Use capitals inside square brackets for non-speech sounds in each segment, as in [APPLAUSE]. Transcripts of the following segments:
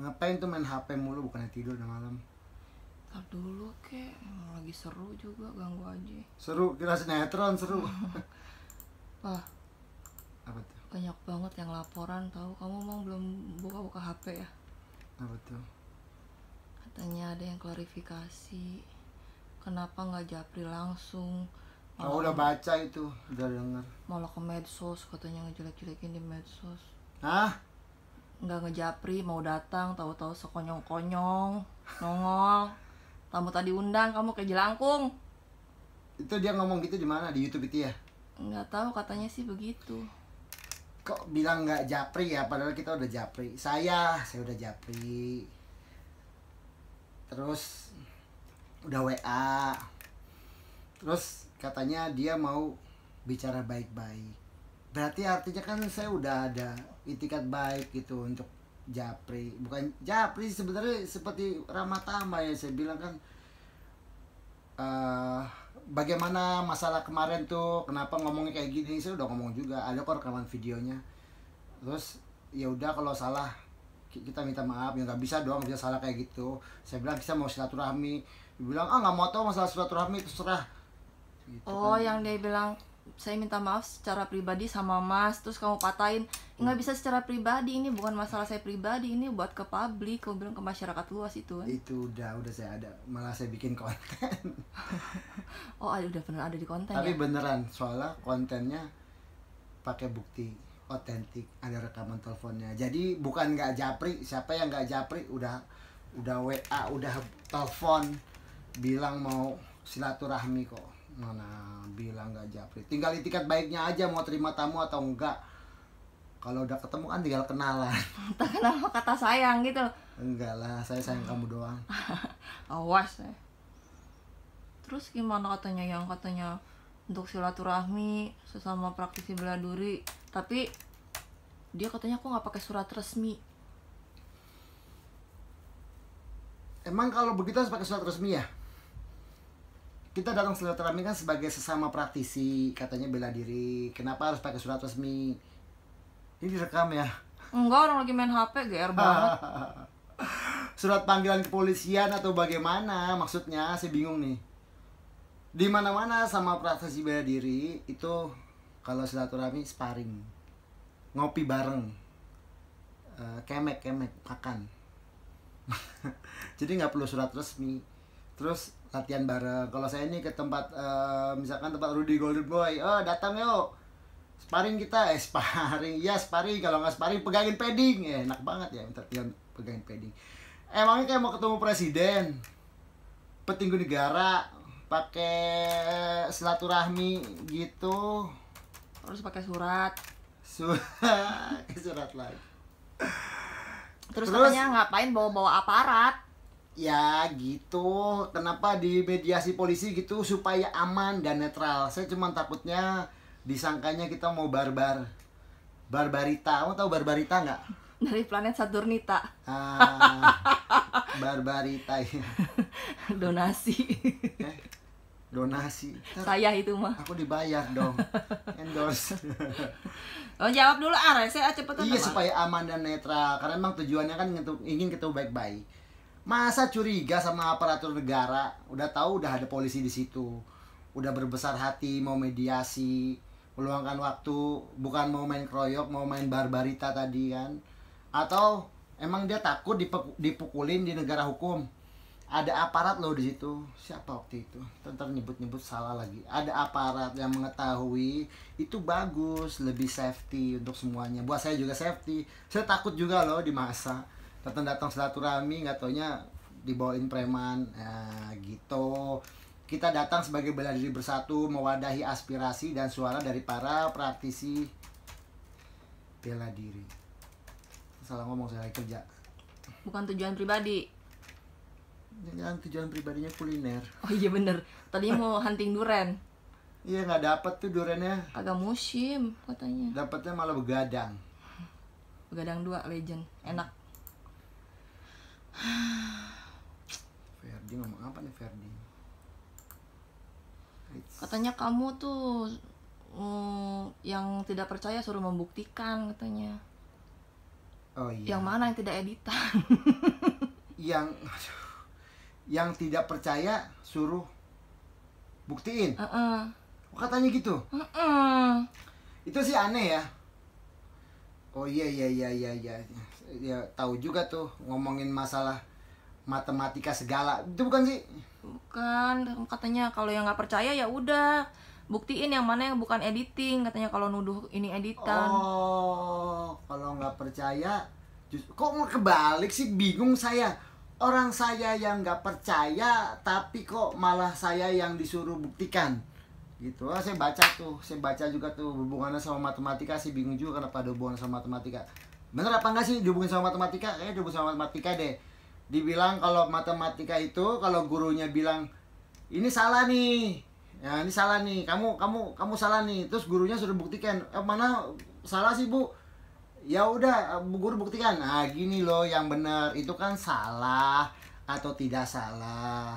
ngapain tuh main HP mulu bukannya tidur udah malam Ntar dulu kek, lagi seru juga ganggu aja Seru, kira sinetron seru [LAUGHS] Wah Apa tuh? Banyak banget yang laporan tau kamu emang belum buka-buka HP ya? Apa tuh? Katanya ada yang klarifikasi Kenapa nggak japri langsung Oh, udah baca itu, udah denger Malah ke medsos, katanya ngejelek-jelekin di medsos Hah? nggak ngejapri mau datang tahu-tahu sekonyong-konyong nongol tamu tadi undang kamu kayak jelangkung itu dia ngomong gitu di mana di YouTube itu ya nggak tahu katanya sih begitu kok bilang nggak japri ya padahal kita udah japri saya saya udah japri terus udah WA terus katanya dia mau bicara baik-baik berarti artinya kan saya udah ada itikat baik gitu untuk Japri bukan Japri sebenarnya seperti Ramatama ya saya bilang kan uh, bagaimana masalah kemarin tuh kenapa ngomongnya kayak gini saya udah ngomong juga ada kok rekaman videonya terus ya udah kalau salah kita minta maaf ya nggak bisa doang bisa salah kayak gitu saya bilang bisa mau silaturahmi bilang ah nggak mau tau masalah silaturahmi terserah gitu oh kan. yang dia bilang saya minta maaf secara pribadi sama mas terus kamu patahin nggak bisa secara pribadi ini bukan masalah saya pribadi ini buat ke publik kamu bilang ke masyarakat luas itu kan? itu udah udah saya ada malah saya bikin konten [LAUGHS] oh ada udah pernah ada di konten tapi ya? beneran soalnya kontennya pakai bukti otentik ada rekaman teleponnya jadi bukan nggak japri siapa yang nggak japri udah udah wa udah telepon bilang mau silaturahmi kok mana bilang gak japri tinggal tiket baiknya aja mau terima tamu atau enggak kalau udah ketemu kan tinggal kenalan [LAUGHS] kenapa kata sayang gitu enggak lah saya sayang kamu doang [LAUGHS] awas ya terus gimana katanya yang katanya untuk silaturahmi sesama praktisi bela duri tapi dia katanya aku nggak pakai surat resmi emang kalau begitu harus pakai surat resmi ya kita datang silaturahmi kan sebagai sesama praktisi katanya bela diri kenapa harus pakai surat resmi ini direkam ya enggak orang lagi main HP GR banget [LAUGHS] surat panggilan kepolisian atau bagaimana maksudnya saya bingung nih di mana mana sama praktisi bela diri itu kalau silaturahmi sparring ngopi bareng eh, kemek kemek makan [LAUGHS] jadi nggak perlu surat resmi terus latihan bareng. Kalau saya ini ke tempat uh, misalkan tempat Rudy Golden Boy, oh datang yuk. Sparring kita, eh sparring, ya sparring. Kalau nggak sparring pegangin padding, eh, enak banget ya latihan pegangin padding. Emangnya kayak mau ketemu presiden, petinggi negara, pakai silaturahmi gitu. harus pakai surat. Surat, [LAUGHS] surat lagi. Terus, Terus katanya ngapain bawa-bawa aparat? ya gitu kenapa di mediasi polisi gitu supaya aman dan netral saya cuma takutnya disangkanya kita mau barbar barbarita mau tahu barbarita nggak [LAUGHS] dari planet Saturnita ah, barbarita ya [LAUGHS] donasi eh, donasi Ntar saya itu mah aku dibayar dong endorse [LAUGHS] Oh jawab dulu ah, saya cepetan. Iya supaya aman dan netral karena emang tujuannya kan ingin kita baik-baik Masa curiga sama aparatur negara? Udah tahu udah ada polisi di situ. Udah berbesar hati mau mediasi, meluangkan waktu, bukan mau main kroyok, mau main barbarita tadi kan. Atau emang dia takut dipukulin di negara hukum? Ada aparat loh di situ. Siapa waktu itu? Tentar nyebut-nyebut salah lagi. Ada aparat yang mengetahui itu bagus, lebih safety untuk semuanya. Buat saya juga safety. Saya takut juga loh di masa datang datang silaturahmi nggak taunya dibawain preman ya, gitu kita datang sebagai bela diri bersatu mewadahi aspirasi dan suara dari para praktisi bela diri salah ngomong saya kerja bukan tujuan pribadi jangan tujuan pribadinya kuliner oh iya bener tadi mau [LAUGHS] hunting duren iya nggak dapet tuh durennya agak musim katanya dapetnya malah begadang begadang dua legend enak Ferdi ngomong apa nih Ferdi? Katanya kamu tuh mm, yang tidak percaya suruh membuktikan katanya. Oh iya. Yang mana yang tidak editan? [LAUGHS] yang aduh, yang tidak percaya suruh buktiin. Uh -uh. katanya gitu. Uh -uh. Itu sih aneh ya. Oh iya iya iya iya iya, iya ya tahu juga tuh ngomongin masalah matematika segala itu bukan sih bukan katanya kalau yang nggak percaya ya udah buktiin yang mana yang bukan editing katanya kalau nuduh ini editan oh kalau nggak percaya just, kok mau kebalik sih bingung saya orang saya yang nggak percaya tapi kok malah saya yang disuruh buktikan gitu oh, saya baca tuh saya baca juga tuh hubungannya sama matematika sih bingung juga kenapa ada hubungan sama matematika bener apa enggak sih dihubungin sama matematika kayaknya eh, dihubungin sama matematika deh dibilang kalau matematika itu kalau gurunya bilang ini salah nih ya ini salah nih kamu kamu kamu salah nih terus gurunya sudah buktikan eh, mana salah sih bu ya udah bu eh, guru buktikan nah gini loh yang benar itu kan salah atau tidak salah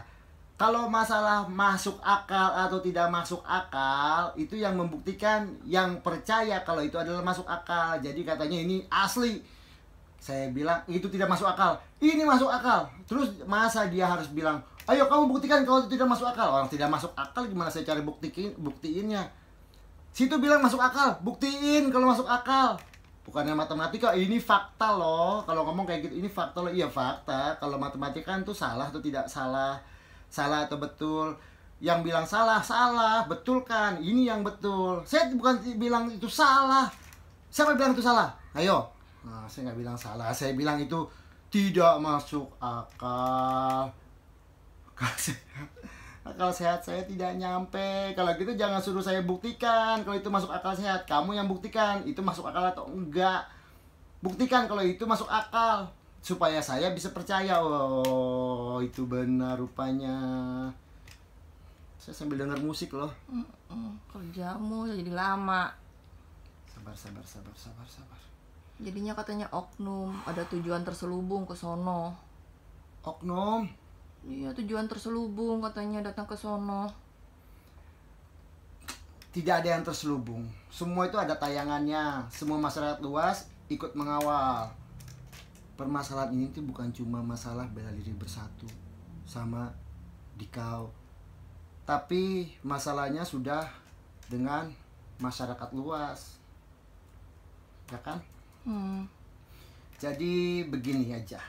kalau masalah masuk akal atau tidak masuk akal itu yang membuktikan yang percaya kalau itu adalah masuk akal jadi katanya ini asli saya bilang itu tidak masuk akal ini masuk akal terus masa dia harus bilang ayo kamu buktikan kalau itu tidak masuk akal orang tidak masuk akal gimana saya cari buktiin buktiinnya situ bilang masuk akal buktiin kalau masuk akal bukannya matematika ini fakta loh kalau ngomong kayak gitu ini fakta loh iya fakta kalau matematika itu kan salah atau tidak salah salah atau betul yang bilang salah salah betul kan ini yang betul saya bukan bilang itu salah siapa bilang itu salah ayo nah, saya nggak bilang salah saya bilang itu tidak masuk akal akal sehat, [LAUGHS] akal sehat saya tidak nyampe kalau gitu jangan suruh saya buktikan kalau itu masuk akal sehat kamu yang buktikan itu masuk akal atau enggak buktikan kalau itu masuk akal supaya saya bisa percaya oh itu benar rupanya saya sambil dengar musik loh kalau jamu jadi lama sabar sabar sabar sabar sabar jadinya katanya oknum ada tujuan terselubung ke sono oknum iya tujuan terselubung katanya datang ke sono tidak ada yang terselubung. Semua itu ada tayangannya. Semua masyarakat luas ikut mengawal permasalahan ini tuh bukan cuma masalah bela diri bersatu sama dikau tapi masalahnya sudah dengan masyarakat luas ya kan hmm. jadi begini aja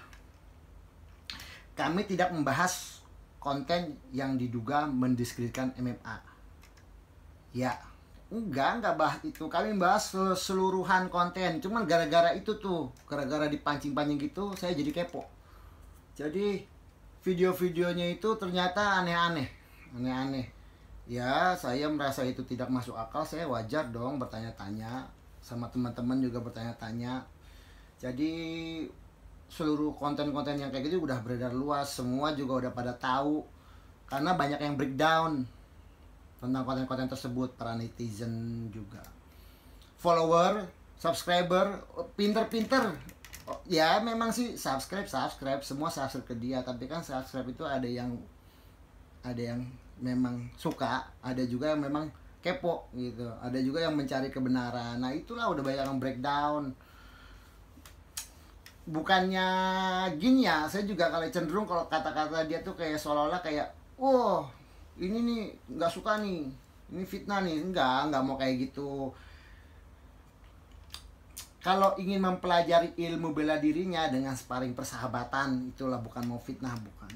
kami tidak membahas konten yang diduga mendiskreditkan MMA ya Enggak, enggak bahas itu. Kami bahas seluruhan konten. Cuman gara-gara itu tuh, gara-gara dipancing-pancing gitu, saya jadi kepo. Jadi video-videonya itu ternyata aneh-aneh, aneh-aneh. Ya, saya merasa itu tidak masuk akal. Saya wajar dong bertanya-tanya sama teman-teman juga bertanya-tanya. Jadi seluruh konten-konten yang kayak gitu udah beredar luas, semua juga udah pada tahu karena banyak yang breakdown tentang konten-konten tersebut para netizen juga follower subscriber pinter-pinter oh, ya memang sih subscribe subscribe semua subscribe ke dia tapi kan subscribe itu ada yang ada yang memang suka ada juga yang memang kepo gitu ada juga yang mencari kebenaran nah itulah udah banyak yang breakdown bukannya gini ya saya juga kalau cenderung kalau kata-kata dia tuh kayak seolah-olah kayak wow ini nih nggak suka nih ini fitnah nih enggak nggak mau kayak gitu kalau ingin mempelajari ilmu bela dirinya dengan sparing persahabatan itulah bukan mau fitnah bukan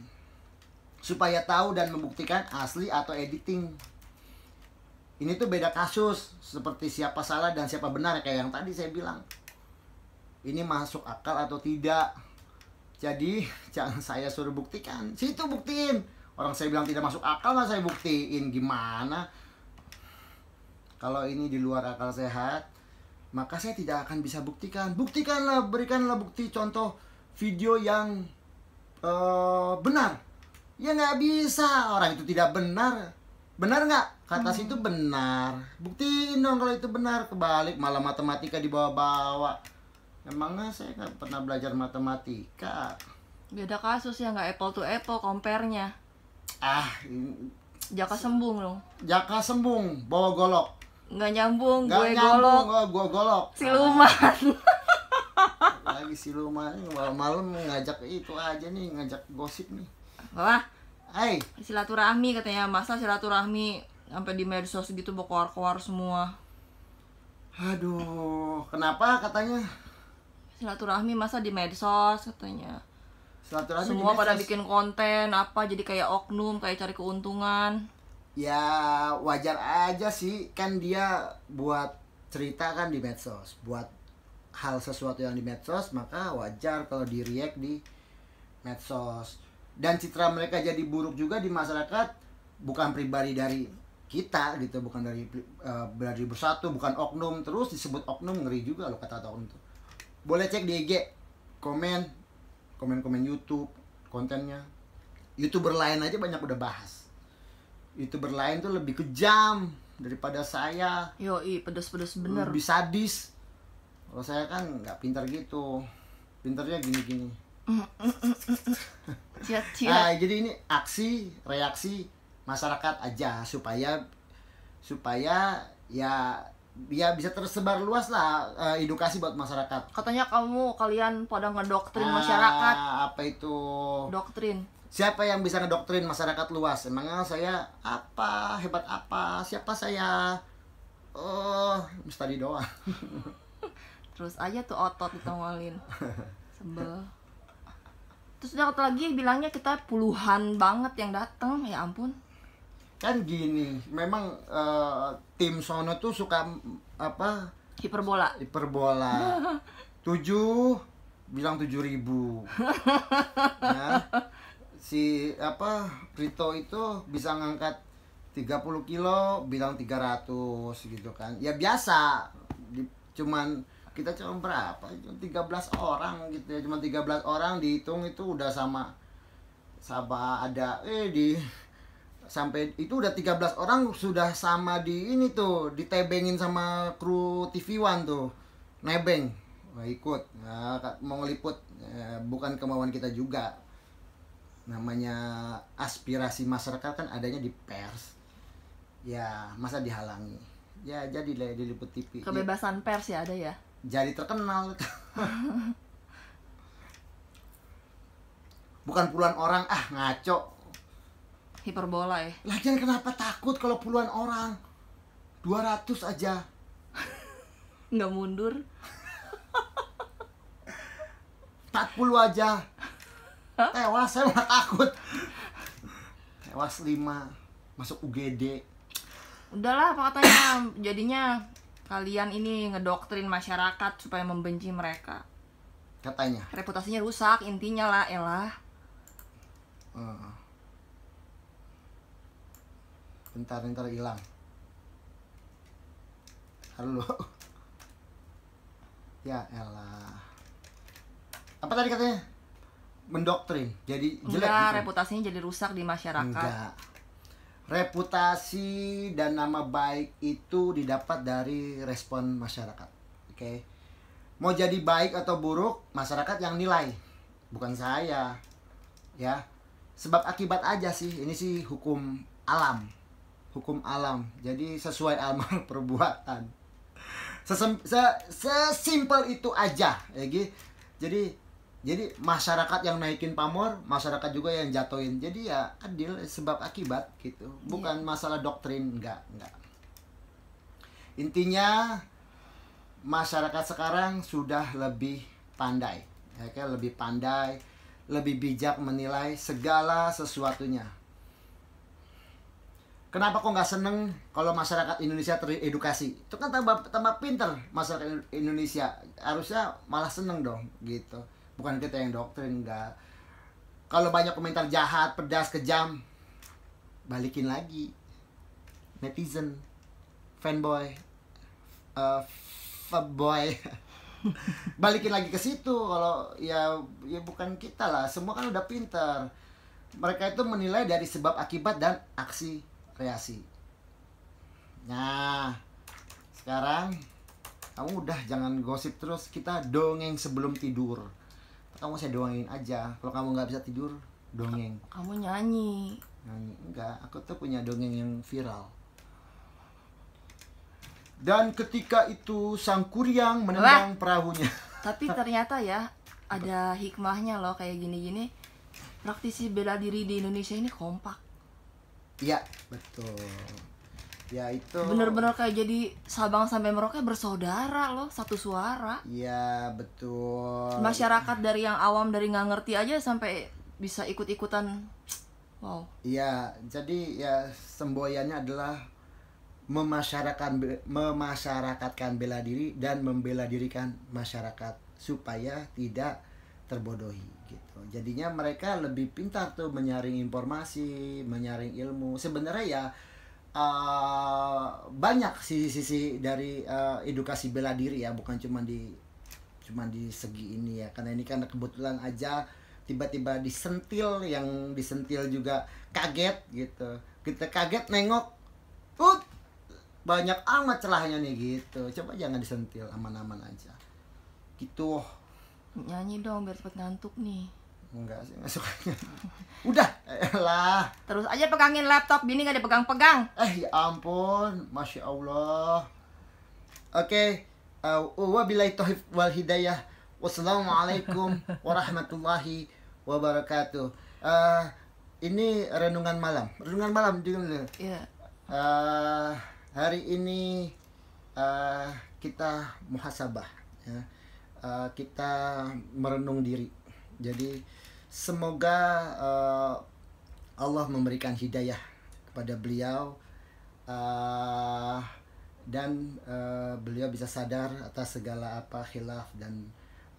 supaya tahu dan membuktikan asli atau editing ini tuh beda kasus seperti siapa salah dan siapa benar kayak yang tadi saya bilang ini masuk akal atau tidak jadi [LAUGHS] jangan saya suruh buktikan situ buktiin Orang saya bilang tidak masuk akal nggak saya buktiin gimana? Kalau ini di luar akal sehat, maka saya tidak akan bisa buktikan. Buktikanlah, berikanlah bukti contoh video yang uh, benar. Ya nggak bisa, orang itu tidak benar. Benar nggak? Kata hmm. itu benar. Buktiin dong kalau itu benar. Kebalik, malah matematika dibawa-bawa. Emangnya saya nggak pernah belajar matematika. Beda kasus ya nggak apple to apple compare-nya ah jaka sembung dong jaka sembung bawa golok nggak nyambung nggak gue nyambung, golok gue golok siluman [LAUGHS] lagi siluman malam-malam ngajak itu aja nih ngajak gosip nih wah Hai. silaturahmi katanya masa silaturahmi sampai di medsos gitu bokor-kor semua aduh kenapa katanya silaturahmi masa di medsos katanya Silaturahmi semua pada bikin konten apa jadi kayak oknum kayak cari keuntungan ya wajar aja sih kan dia buat cerita kan di medsos buat hal sesuatu yang di medsos maka wajar kalau di react di medsos dan citra mereka jadi buruk juga di masyarakat bukan pribadi dari kita gitu bukan dari uh, dari bersatu bukan oknum terus disebut oknum ngeri juga lo kata-kata oknum tuh boleh cek di IG komen komen-komen YouTube kontennya youtuber lain aja banyak udah bahas youtuber lain tuh lebih kejam daripada saya Yo i pedes-pedes bener lebih sadis kalau saya kan nggak pintar gitu pintarnya gini-gini [LAUGHS] nah, jadi ini aksi reaksi masyarakat aja supaya supaya ya ya bisa tersebar luas lah uh, edukasi buat masyarakat. Katanya kamu kalian pada ngedoktrin ah, masyarakat. Apa itu? Doktrin. Siapa yang bisa ngedoktrin masyarakat luas? Emangnya saya apa hebat apa? Siapa saya? Oh, mesti doang. [LAUGHS] Terus aja tuh otot ditongolin. Sebel. Terus udah lagi bilangnya kita puluhan banget yang datang, ya ampun kan gini memang uh, tim sono tuh suka apa hiperbola hiperbola [LAUGHS] tujuh bilang tujuh ribu [LAUGHS] ya si apa Rito itu bisa ngangkat 30 kilo bilang 300 gitu kan ya biasa cuman kita cuma berapa 13 orang gitu ya cuma 13 orang dihitung itu udah sama sama ada eh di sampai itu udah 13 orang sudah sama di ini tuh ditebengin sama kru TV One tuh nebeng Wah, ikut nah, mau ngeliput eh, bukan kemauan kita juga namanya aspirasi masyarakat kan adanya di pers ya masa dihalangi ya jadi diliput TV kebebasan ya. pers ya ada ya jadi terkenal [LAUGHS] bukan puluhan orang ah ngaco hiperbola ya lagian kenapa takut kalau puluhan orang 200 aja [LAUGHS] nggak mundur 40 aja Hah? tewas saya malah takut tewas 5 masuk UGD udahlah apa katanya jadinya kalian ini ngedoktrin masyarakat supaya membenci mereka katanya reputasinya rusak intinya lah elah uh ntar ntar hilang halo ya elah apa tadi katanya mendoktrin jadi jelek Enggak, gitu. reputasinya jadi rusak di masyarakat Enggak. reputasi dan nama baik itu didapat dari respon masyarakat oke okay? mau jadi baik atau buruk masyarakat yang nilai bukan saya ya sebab akibat aja sih ini sih hukum alam hukum alam. Jadi sesuai amal [LAUGHS] perbuatan. Sesem, sesimpel itu aja. Jadi ya jadi jadi masyarakat yang naikin pamor, masyarakat juga yang jatuhin. Jadi ya adil sebab akibat gitu. Bukan yeah. masalah doktrin, enggak, enggak. Intinya masyarakat sekarang sudah lebih pandai. Ya, kan? lebih pandai, lebih bijak menilai segala sesuatunya Kenapa kok nggak seneng kalau masyarakat Indonesia teredukasi? Itu kan tambah tambah pinter masyarakat Indonesia. Harusnya malah seneng dong gitu. Bukan kita yang doktrin enggak. Kalau banyak komentar jahat, pedas, kejam, balikin lagi. Netizen, fanboy, uh, eh, fanboy. [LAUGHS] balikin lagi ke situ kalau ya ya bukan kita lah semua kan udah pinter mereka itu menilai dari sebab akibat dan aksi kreasi nah sekarang kamu udah jangan gosip terus kita dongeng sebelum tidur kamu saya dongengin aja kalau kamu nggak bisa tidur dongeng kamu nyanyi nyanyi enggak aku tuh punya dongeng yang viral dan ketika itu sang kuryang menendang Wah. perahunya [LAUGHS] tapi ternyata ya ada hikmahnya loh kayak gini-gini praktisi bela diri di Indonesia ini kompak Iya, betul. Ya itu. Bener-bener kayak jadi Sabang sampai Merauke bersaudara loh, satu suara. Iya, betul. Masyarakat dari yang awam dari nggak ngerti aja sampai bisa ikut-ikutan. Wow. Iya, jadi ya semboyannya adalah memasyarakatkan memasyarakatkan bela diri dan membela dirikan masyarakat supaya tidak terbodohi gitu. Jadinya mereka lebih pintar tuh menyaring informasi, menyaring ilmu. Sebenarnya ya uh, banyak sisi-sisi dari uh, edukasi bela diri ya, bukan cuma di cuma di segi ini ya. Karena ini kan kebetulan aja tiba-tiba disentil yang disentil juga kaget gitu. Kita kaget nengok, uh banyak amat celahnya nih gitu. Coba jangan disentil, aman-aman aja. Gitu nyanyi dong biar cepet ngantuk nih enggak sih masuk suka [LAUGHS] udah lah terus aja pegangin laptop bini gak dipegang-pegang eh ya ampun masya allah oke okay. uh, eh, wabillahi wal hidayah wassalamualaikum [LAUGHS] warahmatullahi wabarakatuh uh, ini renungan malam renungan malam juga yeah. uh, iya. eh, hari ini uh, kita muhasabah ya uh, kita merenung diri. Jadi semoga uh, Allah memberikan hidayah kepada beliau uh, dan uh, beliau bisa sadar atas segala apa khilaf dan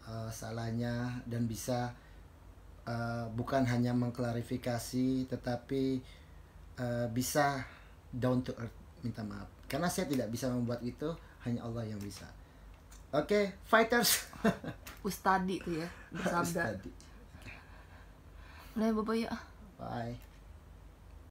uh, salahnya dan bisa uh, bukan hanya mengklarifikasi tetapi uh, bisa down to earth minta maaf karena saya tidak bisa membuat itu hanya Allah yang bisa Oke, okay, fighters. [LAUGHS] Ustadi tuh ya, bersabda. Ustadi. Mulai ya, bapak ya. Bye.